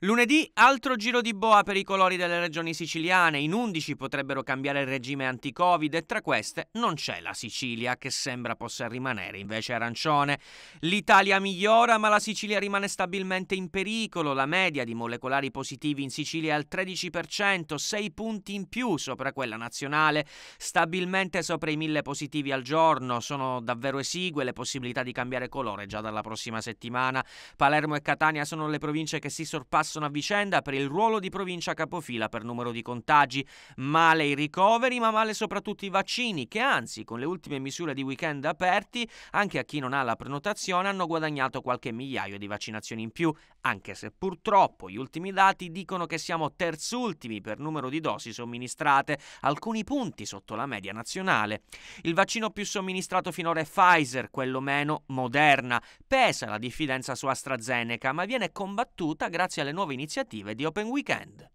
Lunedì altro giro di boa per i colori delle regioni siciliane, in 11 potrebbero cambiare il regime anti-Covid e tra queste non c'è la Sicilia che sembra possa rimanere invece arancione. L'Italia migliora ma la Sicilia rimane stabilmente in pericolo, la media di molecolari positivi in Sicilia è al 13%, 6 punti in più sopra quella nazionale, stabilmente sopra i 1000 positivi al giorno, sono davvero esigue le possibilità di cambiare colore già dalla prossima settimana. Palermo e Catania sono le province che si sorpassano passano a vicenda per il ruolo di provincia capofila per numero di contagi. Male i ricoveri, ma male soprattutto i vaccini, che anzi, con le ultime misure di weekend aperti, anche a chi non ha la prenotazione hanno guadagnato qualche migliaio di vaccinazioni in più, anche se purtroppo gli ultimi dati dicono che siamo terzultimi per numero di dosi somministrate, alcuni punti sotto la media nazionale. Il vaccino più somministrato finora è Pfizer, quello meno Moderna. Pesa la diffidenza su AstraZeneca, ma viene combattuta grazie alle nuove iniziative di Open Weekend.